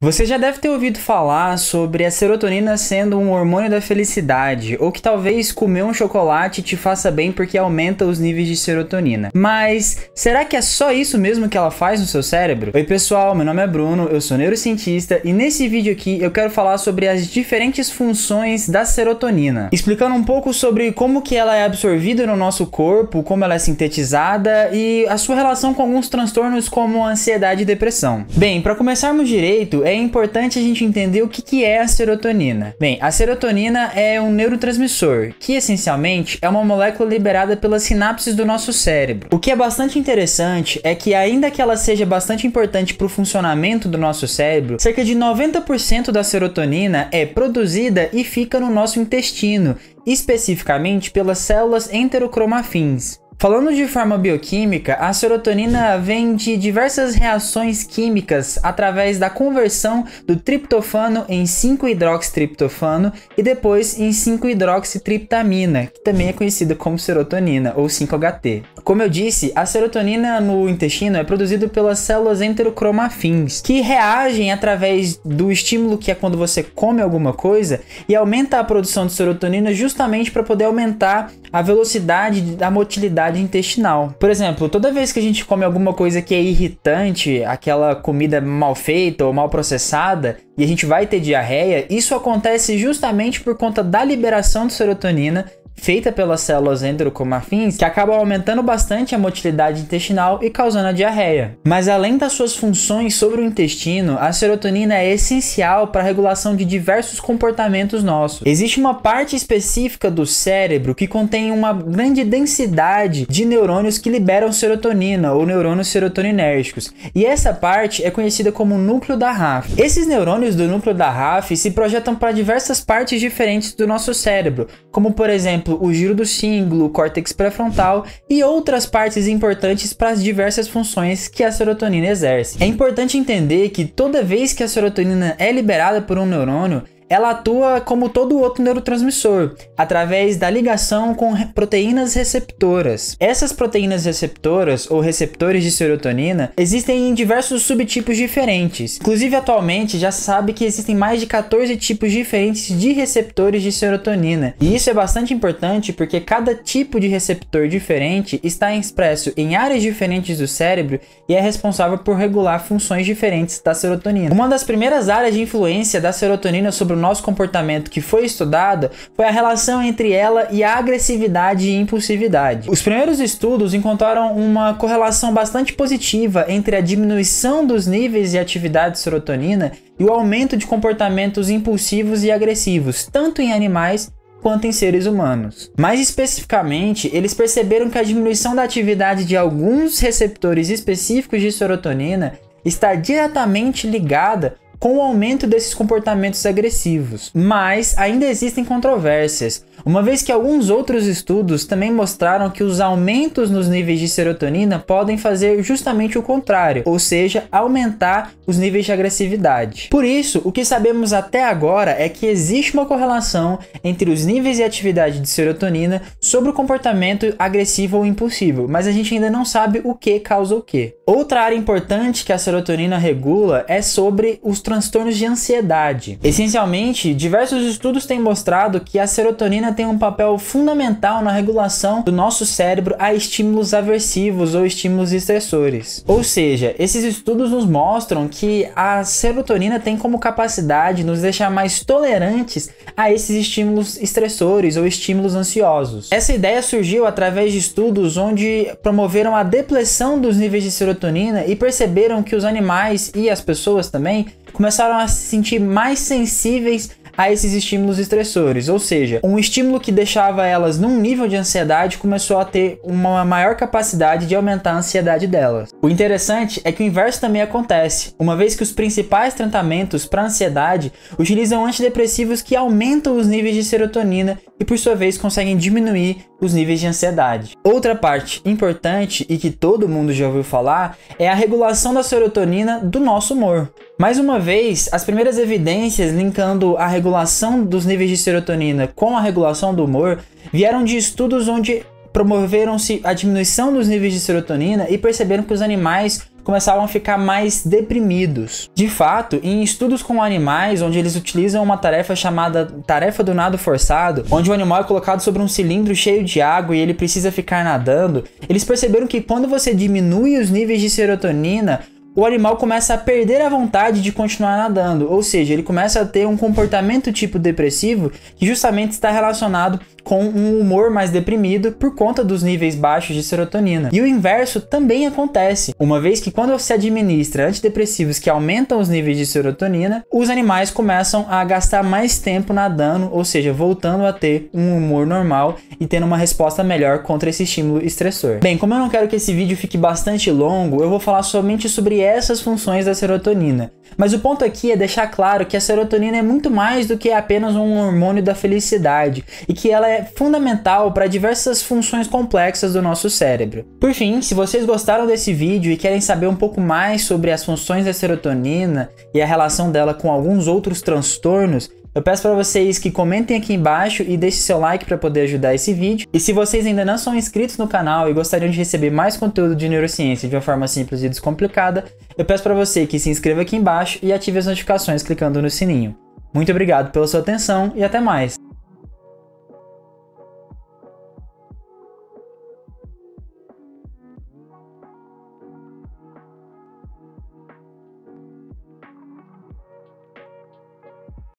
Você já deve ter ouvido falar sobre a serotonina sendo um hormônio da felicidade, ou que talvez comer um chocolate te faça bem porque aumenta os níveis de serotonina. Mas será que é só isso mesmo que ela faz no seu cérebro? Oi, pessoal, meu nome é Bruno, eu sou neurocientista e nesse vídeo aqui eu quero falar sobre as diferentes funções da serotonina, explicando um pouco sobre como que ela é absorvida no nosso corpo, como ela é sintetizada e a sua relação com alguns transtornos como ansiedade e depressão. Bem, para começarmos direito, é importante a gente entender o que, que é a serotonina. Bem, a serotonina é um neurotransmissor, que essencialmente é uma molécula liberada pelas sinapses do nosso cérebro. O que é bastante interessante é que, ainda que ela seja bastante importante para o funcionamento do nosso cérebro, cerca de 90% da serotonina é produzida e fica no nosso intestino, especificamente pelas células enterocromafins. Falando de forma bioquímica, a serotonina vem de diversas reações químicas através da conversão do triptofano em 5-hidroxitriptofano e depois em 5-hidroxitriptamina, que também é conhecida como serotonina ou 5-HT. Como eu disse, a serotonina no intestino é produzida pelas células enterocromafins, que reagem através do estímulo que é quando você come alguma coisa e aumenta a produção de serotonina justamente para poder aumentar a velocidade da motilidade intestinal. Por exemplo, toda vez que a gente come alguma coisa que é irritante, aquela comida mal feita ou mal processada, e a gente vai ter diarreia, isso acontece justamente por conta da liberação de serotonina feita pelas células enterocomarfins que acabam aumentando bastante a motilidade intestinal e causando a diarreia. Mas além das suas funções sobre o intestino, a serotonina é essencial para a regulação de diversos comportamentos nossos. Existe uma parte específica do cérebro que contém uma grande densidade de neurônios que liberam serotonina ou neurônios serotoninérgicos, e essa parte é conhecida como núcleo da RAF. Esses neurônios do núcleo da RAF se projetam para diversas partes diferentes do nosso cérebro, como por exemplo exemplo, o giro do símbolo, o córtex pré-frontal e outras partes importantes para as diversas funções que a serotonina exerce. É importante entender que toda vez que a serotonina é liberada por um neurônio, ela atua como todo outro neurotransmissor, através da ligação com proteínas receptoras. Essas proteínas receptoras ou receptores de serotonina existem em diversos subtipos diferentes. Inclusive, atualmente já sabe que existem mais de 14 tipos diferentes de receptores de serotonina. E isso é bastante importante porque cada tipo de receptor diferente está expresso em áreas diferentes do cérebro e é responsável por regular funções diferentes da serotonina. Uma das primeiras áreas de influência da serotonina sobre o nosso comportamento que foi estudada foi a relação entre ela e a agressividade e impulsividade. Os primeiros estudos encontraram uma correlação bastante positiva entre a diminuição dos níveis de atividade de serotonina e o aumento de comportamentos impulsivos e agressivos, tanto em animais quanto em seres humanos. Mais especificamente, eles perceberam que a diminuição da atividade de alguns receptores específicos de serotonina está diretamente ligada com o aumento desses comportamentos agressivos. Mas ainda existem controvérsias, uma vez que alguns outros estudos também mostraram que os aumentos nos níveis de serotonina podem fazer justamente o contrário, ou seja, aumentar os níveis de agressividade. Por isso, o que sabemos até agora é que existe uma correlação entre os níveis e atividade de serotonina sobre o comportamento agressivo ou impulsivo, mas a gente ainda não sabe o que causa o que. Outra área importante que a serotonina regula é sobre os transtornos de ansiedade. Essencialmente, diversos estudos têm mostrado que a serotonina tem um papel fundamental na regulação do nosso cérebro a estímulos aversivos ou estímulos estressores. Ou seja, esses estudos nos mostram que a serotonina tem como capacidade nos deixar mais tolerantes a esses estímulos estressores ou estímulos ansiosos. Essa ideia surgiu através de estudos onde promoveram a depressão dos níveis de serotonina e perceberam que os animais e as pessoas também começaram a se sentir mais sensíveis a esses estímulos estressores, ou seja, um estímulo que deixava elas num nível de ansiedade começou a ter uma maior capacidade de aumentar a ansiedade delas. O interessante é que o inverso também acontece, uma vez que os principais tratamentos para ansiedade utilizam antidepressivos que aumentam os níveis de serotonina e por sua vez conseguem diminuir os níveis de ansiedade. Outra parte importante e que todo mundo já ouviu falar é a regulação da serotonina do nosso humor. Mais uma vez, as primeiras evidências linkando a regulação dos níveis de serotonina com a regulação do humor vieram de estudos onde promoveram-se a diminuição dos níveis de serotonina e perceberam que os animais começavam a ficar mais deprimidos. De fato, em estudos com animais, onde eles utilizam uma tarefa chamada tarefa do nado forçado, onde o animal é colocado sobre um cilindro cheio de água e ele precisa ficar nadando, eles perceberam que quando você diminui os níveis de serotonina, o animal começa a perder a vontade de continuar nadando, ou seja, ele começa a ter um comportamento tipo depressivo que justamente está relacionado com um humor mais deprimido por conta dos níveis baixos de serotonina. E o inverso também acontece, uma vez que quando se administra antidepressivos que aumentam os níveis de serotonina, os animais começam a gastar mais tempo nadando, ou seja, voltando a ter um humor normal e tendo uma resposta melhor contra esse estímulo estressor. Bem, como eu não quero que esse vídeo fique bastante longo, eu vou falar somente sobre essas funções da serotonina. Mas o ponto aqui é deixar claro que a serotonina é muito mais do que apenas um hormônio da felicidade e que ela é fundamental para diversas funções complexas do nosso cérebro. Por fim, se vocês gostaram desse vídeo e querem saber um pouco mais sobre as funções da serotonina e a relação dela com alguns outros transtornos, eu peço para vocês que comentem aqui embaixo e deixem seu like para poder ajudar esse vídeo. E se vocês ainda não são inscritos no canal e gostariam de receber mais conteúdo de neurociência de uma forma simples e descomplicada, eu peço para você que se inscreva aqui embaixo e ative as notificações clicando no sininho. Muito obrigado pela sua atenção e até mais!